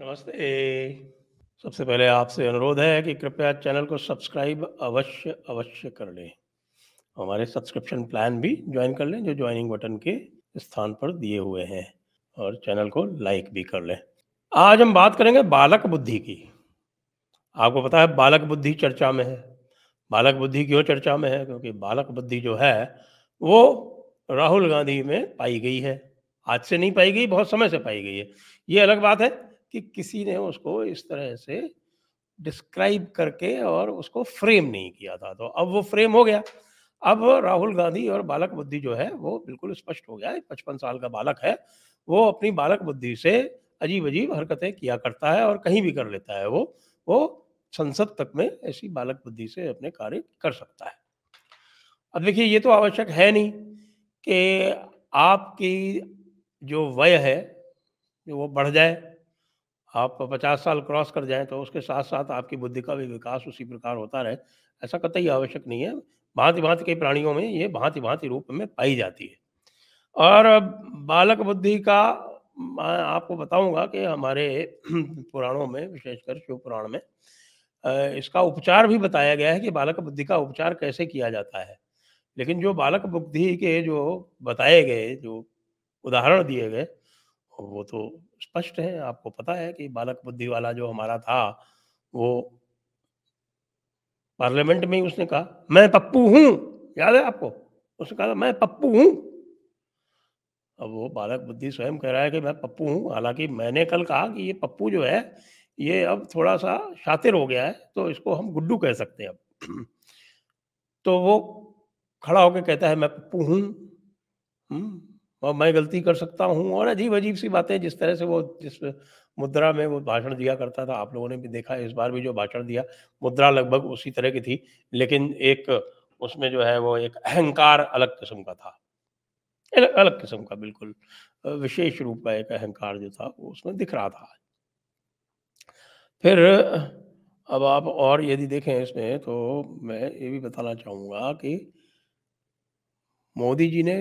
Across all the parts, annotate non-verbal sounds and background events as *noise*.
नमस्ते सबसे पहले आपसे अनुरोध है कि कृपया चैनल को सब्सक्राइब अवश्य अवश्य कर लें हमारे सब्सक्रिप्शन प्लान भी ज्वाइन कर लें जो ज्वाइनिंग बटन के स्थान पर दिए हुए हैं और चैनल को लाइक भी कर लें आज हम बात करेंगे बालक बुद्धि की आपको पता है बालक बुद्धि चर्चा में है बालक बुद्धि क्यों चर्चा में है क्योंकि बालक बुद्धि जो है वो राहुल गांधी में पाई गई है आज से नहीं पाई गई बहुत समय से पाई गई है ये अलग बात है कि किसी ने उसको इस तरह से डिस्क्राइब करके और उसको फ्रेम नहीं किया था तो अब वो फ्रेम हो गया अब राहुल गांधी और बालक बुद्धि जो है वो बिल्कुल स्पष्ट हो गया है पचपन साल का बालक है वो अपनी बालक बुद्धि से अजीब अजीब हरकतें किया करता है और कहीं भी कर लेता है वो वो संसद तक में ऐसी बालक बुद्धि से अपने कार्य कर सकता है अब देखिए ये तो आवश्यक है नहीं कि आपकी जो वय है वो बढ़ जाए आप पचास साल क्रॉस कर जाएं तो उसके साथ साथ आपकी बुद्धि का भी विकास उसी प्रकार होता रहे ऐसा कतई आवश्यक नहीं है भांति भांति के प्राणियों में ये भांति भांति रूप में पाई जाती है और बालक बुद्धि का मैं आपको बताऊंगा कि हमारे पुराणों में विशेषकर शिव पुराण में इसका उपचार भी बताया गया है कि बालक बुद्धि का उपचार कैसे किया जाता है लेकिन जो बालक बुद्धि के जो बताए गए जो उदाहरण दिए गए वो तो स्पष्ट है आपको पता है कि बालक बुद्धि वाला जो हमारा था वो पार्लियामेंट में ही उसने कहा मैं पप्पू हूं याद है आपको उसने कहा मैं पप्पू हूं अब वो बालक बुद्धि स्वयं कह रहा है कि मैं पप्पू हूं हालांकि मैंने कल कहा कि ये पप्पू जो है ये अब थोड़ा सा शातिर हो गया है तो इसको हम गुड्डू कह सकते हैं अब *clears throat* तो वो खड़ा होकर कहता है मैं पप्पू हूँ हम्म। और मैं गलती कर सकता हूँ और अजीब अजीब सी बातें जिस तरह से वो जिस मुद्रा में वो भाषण दिया करता था आप लोगों ने भी देखा इस बार भी जो भाषण दिया मुद्रा लगभग उसी तरह की थी लेकिन एक उसमें जो है वो एक अहंकार अलग किस्म का था अलग किस्म का बिल्कुल विशेष रूप का एक अहंकार जो था वो उसमें दिख रहा था फिर अब आप और यदि देखें इसमें तो मैं ये भी बताना चाहूंगा कि मोदी जी ने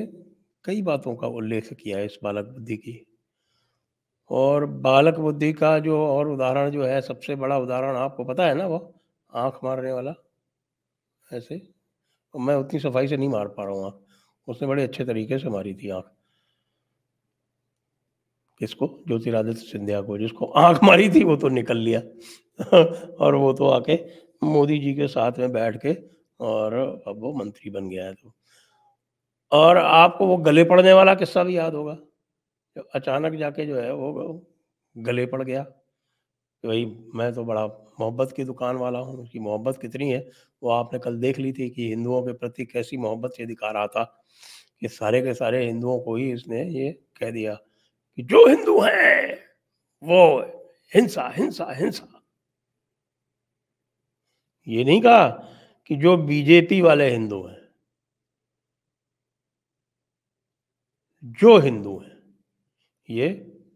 कई बातों का उल्लेख किया है इस बालक बुद्धि की और बालक बुद्धि का जो और उदाहरण जो है सबसे बड़ा उदाहरण आपको पता है ना वो आंख मारने वाला ऐसे तो मैं उतनी सफाई से नहीं मार पा रहा हूँ उसने बड़े अच्छे तरीके से मारी थी आंख किसको ज्योतिरादित्य सिंधिया को जिसको आंख मारी थी वो तो निकल लिया *laughs* और वो तो आके मोदी जी के साथ में बैठ के और अब वो मंत्री बन गया है तो और आपको वो गले पड़ने वाला किस्सा भी याद होगा तो अचानक जाके जो है वो गले पड़ गया कि भाई मैं तो बड़ा मोहब्बत की दुकान वाला हूँ उसकी मोहब्बत कितनी है वो आपने कल देख ली थी कि हिंदुओं के प्रति कैसी मोहब्बत से दिखा रहा था कि सारे के सारे हिंदुओं को ही इसने ये कह दिया कि जो हिंदू हैं वो हिंसा हिंसा हिंसा ये नहीं कहा कि जो बीजेपी वाले हिंदू हैं जो हिंदू हैं ये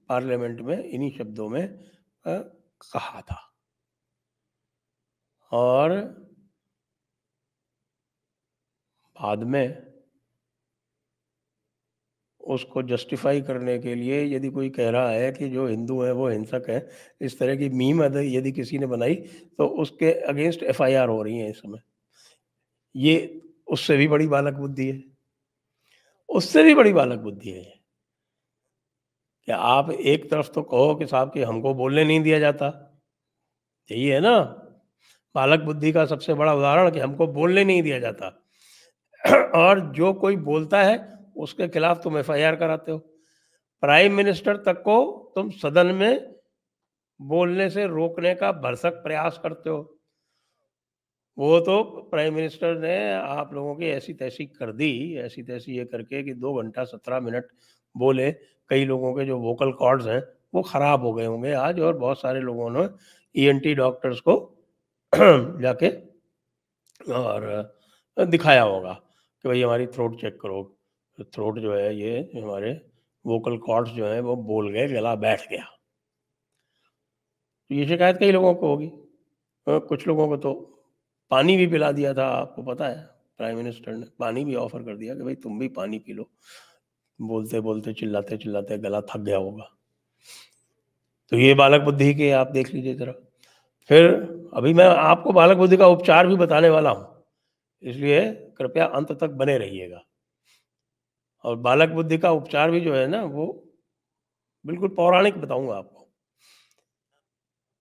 पार्लियामेंट में इन्हीं शब्दों में आ, कहा था और बाद में उसको जस्टिफाई करने के लिए यदि कोई कह रहा है कि जो हिंदू हैं वो हिंसक हैं इस तरह की मीम यदि किसी ने बनाई तो उसके अगेंस्ट एफआईआर हो रही है इस समय ये उससे भी बड़ी बालक बुद्धि है उससे भी बड़ी बालक बुद्धि है कि आप एक तरफ तो कहो कि साहब कि हमको बोलने नहीं दिया जाता यही है ना बालक बुद्धि का सबसे बड़ा उदाहरण कि हमको बोलने नहीं दिया जाता *clears throat* और जो कोई बोलता है उसके खिलाफ तुम एफ कराते हो प्राइम मिनिस्टर तक को तुम सदन में बोलने से रोकने का भरसक प्रयास करते हो वो तो प्राइम मिनिस्टर ने आप लोगों की ऐसी तैसी कर दी ऐसी तैसी ये करके कि दो घंटा सत्रह मिनट बोले कई लोगों के जो वोकल कॉर्ड्स हैं वो खराब हो गए होंगे आज और बहुत सारे लोगों ने ईएनटी e डॉक्टर्स को *clears throat* जाके और दिखाया होगा कि भाई हमारी थ्रोट चेक करो थ्रोट जो है ये हमारे वोकल कॉर्ड्स जो हैं वो बोल गए गला बैठ गया तो ये शिकायत कई लोगों को होगी कुछ लोगों को तो पानी भी पिला दिया था आपको पता है प्राइम मिनिस्टर ने पानी भी ऑफर कर दिया कि भाई तुम भी पानी पी लो बोलते बोलते चिल्लाते चिल्लाते गला थक गया होगा तो ये बालक बुद्धि के आप देख लीजिए जरा फिर अभी मैं आपको बालक बुद्धि का उपचार भी बताने वाला हूं इसलिए कृपया अंत तक बने रहिएगा और बालक बुद्धि का उपचार भी जो है ना वो बिल्कुल पौराणिक बताऊंगा आप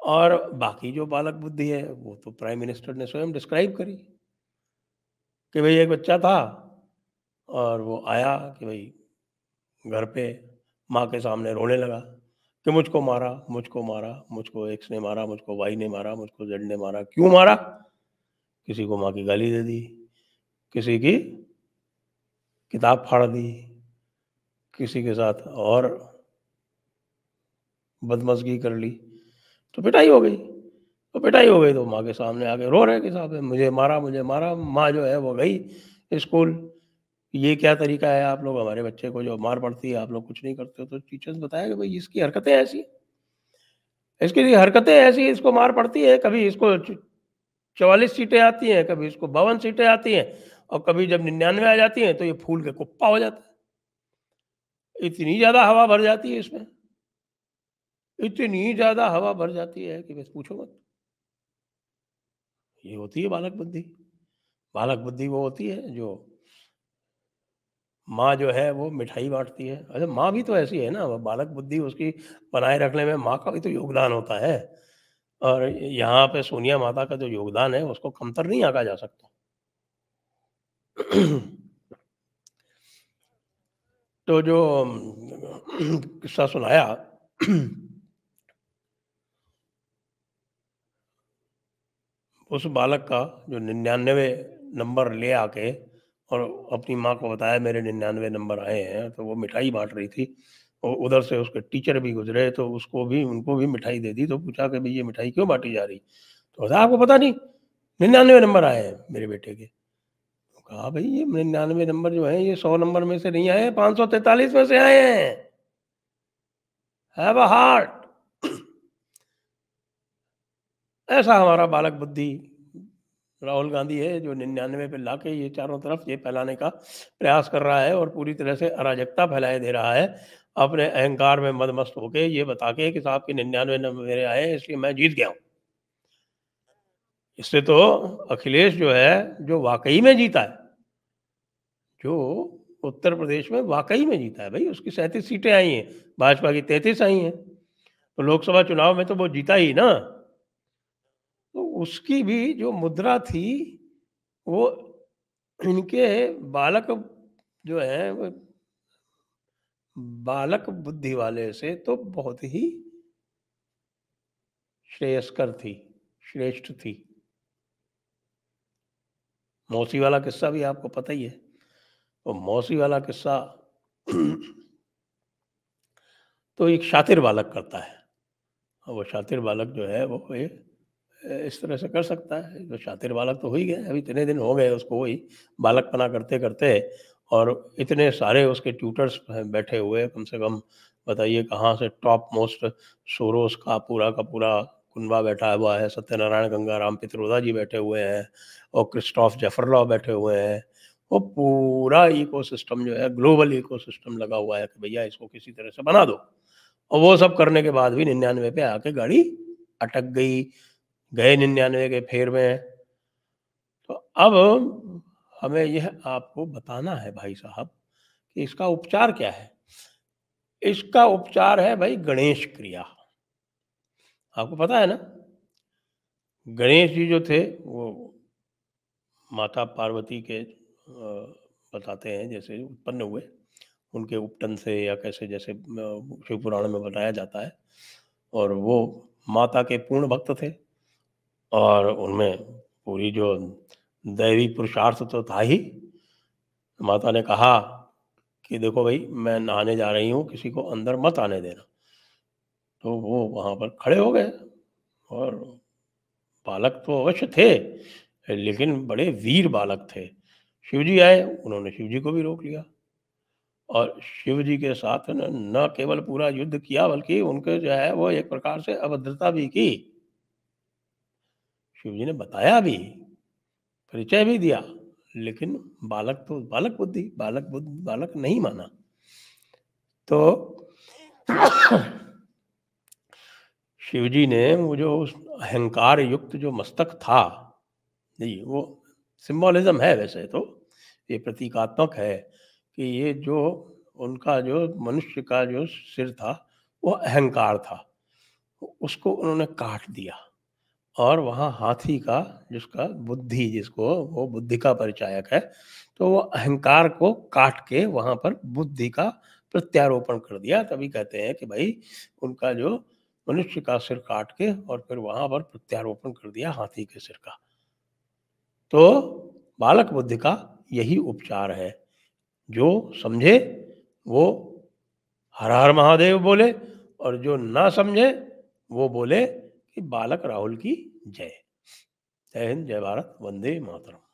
और बाकी जो बालक बुद्धि है वो तो प्राइम मिनिस्टर ने स्वयं डिस्क्राइब करी कि भाई एक बच्चा था और वो आया कि भाई घर पे माँ के सामने रोने लगा कि मुझको मारा मुझको मारा मुझको एक्स ने मारा मुझको वाई ने मारा मुझको जेड ने मारा क्यों मारा किसी को माँ की गाली दे दी किसी की किताब फाड़ दी किसी के साथ और बदमजगी कर ली तो पिटाई हो गई तो पिटाई हो गई तो माँ के सामने आके रो रहे कि साहब मुझे मारा मुझे मारा माँ जो है वो गई स्कूल ये क्या तरीका है आप लोग हमारे बच्चे को जो मार पड़ती है आप लोग कुछ नहीं करते तो टीचर्स बताया कि भाई इसकी हरकतें ऐसी इसकी हरकतें ऐसी इसको मार पड़ती है कभी इसको चवालीस सीटें आती हैं कभी इसको बावन सीटें आती हैं और कभी जब निन्यानवे आ जाती हैं तो ये फूल के कुप्पा हो जाता है इतनी ज़्यादा हवा भर जाती है इसमें इतनी ज्यादा हवा भर जाती है कि बस पूछो मत ये होती है बालक बुद्धि बालक बुद्धि वो होती है जो माँ जो है वो मिठाई बांटती है अरे अच्छा, माँ भी तो ऐसी है ना बालक बुद्धि उसकी बनाए रखने में माँ का भी तो योगदान होता है और यहाँ पे सोनिया माता का जो योगदान है उसको कमतर नहीं आका जा सकता तो जो *clears throat* किस्सा सुनाया उस बालक का जो निन्यानवे नंबर ले आके और अपनी माँ को बताया मेरे निन्यानवे नंबर आए हैं तो वो मिठाई बांट रही थी और उधर से उसके टीचर भी गुजरे तो उसको भी उनको भी मिठाई दे दी तो पूछा कि भाई ये मिठाई क्यों बांटी जा रही तो बता आपको पता नहीं निन्यानवे नंबर आए हैं मेरे बेटे के तो कहा भाई ये निन्यानवे नंबर जो है ये सौ नंबर में से नहीं आए हैं पाँच सौ तैतालीस में से आए हैं हार्ट ऐसा हमारा बालक बुद्धि राहुल गांधी है जो निन्यानवे पे ला के ये चारों तरफ ये फैलाने का प्रयास कर रहा है और पूरी तरह से अराजकता फैलाए दे रहा है अपने अहंकार में मदमस्त होके ये बता के कि साहब के निन्यानवे नंबर मेरे आए इसलिए मैं जीत गया हूँ इससे तो अखिलेश जो है जो वाकई में जीता है जो उत्तर प्रदेश में वाकई में जीता है भाई उसकी सैंतीस सीटें आई हैं भाजपा की तैतीस आई हैं तो लोकसभा चुनाव में तो वो जीता ही ना तो उसकी भी जो मुद्रा थी वो इनके बालक जो है बालक बुद्धि वाले से तो बहुत ही श्रेयस्कर थी श्रेष्ठ थी मौसी वाला किस्सा भी आपको पता ही है वो तो मौसी वाला किस्सा तो एक शातिर बालक करता है वो शातिर बालक जो है वो एक इस तरह से कर सकता है तो शातिर बालक तो हो ही गया अभी इतने दिन हो गए उसको वही बालक पना करते करते और इतने सारे उसके ट्यूटर्स बैठे हुए कम से कम बताइए कहाँ से टॉप मोस्ट सोरोस का पूरा का पूरा कुनबा बैठा हुआ है सत्यनारायण गंगाराम पित्रोदा जी बैठे हुए हैं और क्रिस्टोफ जफरलॉ बैठे हुए हैं वो पूरा इको जो है ग्लोबल इको लगा हुआ है कि भैया इसको किसी तरह से बना दो और वो सब करने के बाद भी निन्यानवे पे आके गाड़ी अटक गई गए निन्यानवे के फेर में तो अब हमें यह आपको बताना है भाई साहब कि इसका उपचार क्या है इसका उपचार है भाई गणेश क्रिया आपको पता है ना गणेश जी जो थे वो माता पार्वती के बताते हैं जैसे उत्पन्न हुए उनके उपटन से या कैसे जैसे शिव पुराण में बताया जाता है और वो माता के पूर्ण भक्त थे और उनमें पूरी जो दैवी पुरुषार्थ तो था ही माता ने कहा कि देखो भाई मैं नहाने जा रही हूँ किसी को अंदर मत आने देना तो वो वहाँ पर खड़े हो गए और बालक तो अवश्य थे लेकिन बड़े वीर बालक थे शिवजी आए उन्होंने शिवजी को भी रोक लिया और शिवजी के साथ न, केवल पूरा युद्ध किया बल्कि उनके जो है वो एक प्रकार से अभद्रता भी की शिव जी ने बताया भी परिचय भी दिया लेकिन बालक तो बालक बुद्धि बालक बुद्ध बालक नहीं माना तो *coughs* शिव जी ने वो जो उस अहंकार युक्त जो मस्तक था जी वो सिम्बोलिज्म है वैसे तो ये प्रतीकात्मक है कि ये जो उनका जो मनुष्य का जो सिर था वो अहंकार था उसको उन्होंने काट दिया और वहाँ हाथी का जिसका बुद्धि जिसको वो बुद्धि का परिचायक है तो वो अहंकार को काट के वहाँ पर बुद्धि का प्रत्यारोपण कर दिया तभी कहते हैं कि भाई उनका जो मनुष्य का सिर काट के और फिर वहाँ पर प्रत्यारोपण कर दिया हाथी के सिर का तो बालक बुद्धि का यही उपचार है जो समझे वो हर हर महादेव बोले और जो ना समझे वो बोले कि बालक राहुल की जय जय हिंद जय भारत वंदे मातरम